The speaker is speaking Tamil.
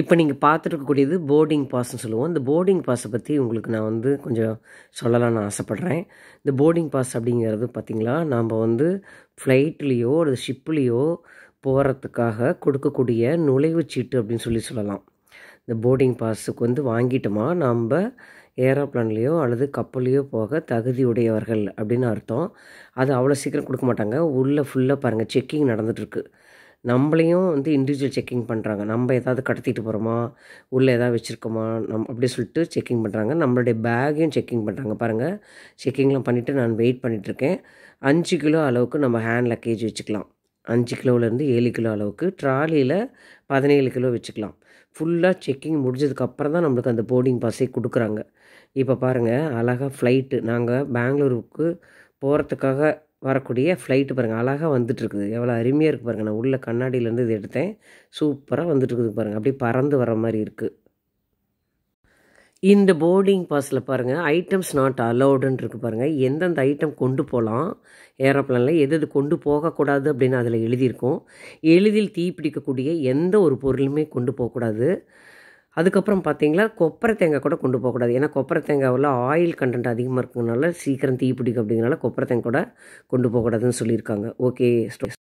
இப்போ நீங்கள் பார்த்துருக்கக்கூடியது போர்டிங் பாஸ்ன்னு சொல்லுவோம் இந்த போர்டிங் பாஸை பற்றி உங்களுக்கு நான் வந்து கொஞ்சம் சொல்லலாம்னு ஆசைப்பட்றேன் இந்த போர்டிங் பாஸ் அப்படிங்கிறது பார்த்திங்களா நாம் வந்து ஃப்ளைட்லேயோ அல்லது ஷிப்லேயோ போகிறதுக்காக கொடுக்கக்கூடிய சீட்டு அப்படின்னு சொல்லி சொல்லலாம் இந்த போர்டிங் பாஸுக்கு வந்து வாங்கிட்டோமா நாம் ஏரோப்ளைன்லேயோ அல்லது கப்பல்லையோ போக தகுதி உடையவர்கள் அப்படின்னு அர்த்தம் அது அவ்வளோ சீக்கிரம் கொடுக்க மாட்டாங்க உள்ளே ஃபுல்லாக பாருங்கள் செக்கிங் நடந்துகிட்ருக்கு நம்மளையும் வந்து இண்டிவிஜுவல் செக்கிங் பண்ணுறாங்க நம்ம ஏதாவது கடத்திட்டு போகிறோமா உள்ளே ஏதாவது வச்சுருக்கோமா நம் அப்படி சொல்லிட்டு செக்கிங் பண்ணுறாங்க நம்மளுடைய பேக்கையும் செக்கிங் பண்ணுறாங்க பாருங்கள் செக்கிங்லாம் பண்ணிவிட்டு நான் வெயிட் பண்ணிகிட்ருக்கேன் அஞ்சு கிலோ அளவுக்கு நம்ம ஹேண்ட் லக்கேஜ் வச்சுக்கலாம் அஞ்சு கிலோவிலேருந்து ஏழு கிலோ அளவுக்கு ட்ராலியில் பதினேழு கிலோ வச்சுக்கலாம் ஃபுல்லாக செக்கிங் முடிஞ்சதுக்கப்புறம் தான் நம்மளுக்கு அந்த போர்டிங் பாஸே கொடுக்குறாங்க இப்போ பாருங்கள் அழகாக ஃப்ளைட்டு நாங்கள் பெங்களூருக்கு போகிறதுக்காக வரக்கூடிய ஃப்ளைட்டு பாருங்கள் அழகாக வந்துட்டுருக்குது எவ்வளோ அருமையாக இருக்குது பாருங்கள் நான் உள்ள கண்ணாடியிலேருந்து இது எடுத்தேன் சூப்பராக வந்துட்டுருக்குது பாருங்கள் அப்படியே பறந்து வர மாதிரி இருக்குது இந்த போர்டிங் பாஸில் பாருங்கள் ஐட்டம்ஸ் நாட் அலௌடுன்னு இருக்குது பாருங்கள் எந்தெந்த ஐட்டம் கொண்டு போகலாம் ஏரோப்ளானில் எது எது கொண்டு போகக்கூடாது அப்படின்னு அதில் எழுதியிருக்கும் எளிதில் தீப்பிடிக்கக்கூடிய எந்த ஒரு பொருளுமே கொண்டு போகக்கூடாது அதுக்கப்புறம் பார்த்தீங்களா கொப்பரை தேங்காய் கூட கொண்டு போகக்கூடாது ஏன்னா கொப்பரை தேங்காவில் ஆயில் கண்டென்ட் அதிகமாக இருக்கிறதுனால சீக்கிரம் தீ பிடிக்கும் அப்படிங்கிறனால கொப்பரை தேங்காய் கூட கொண்டு போகக்கூடாதுன்னு சொல்லியிருக்காங்க ஓகே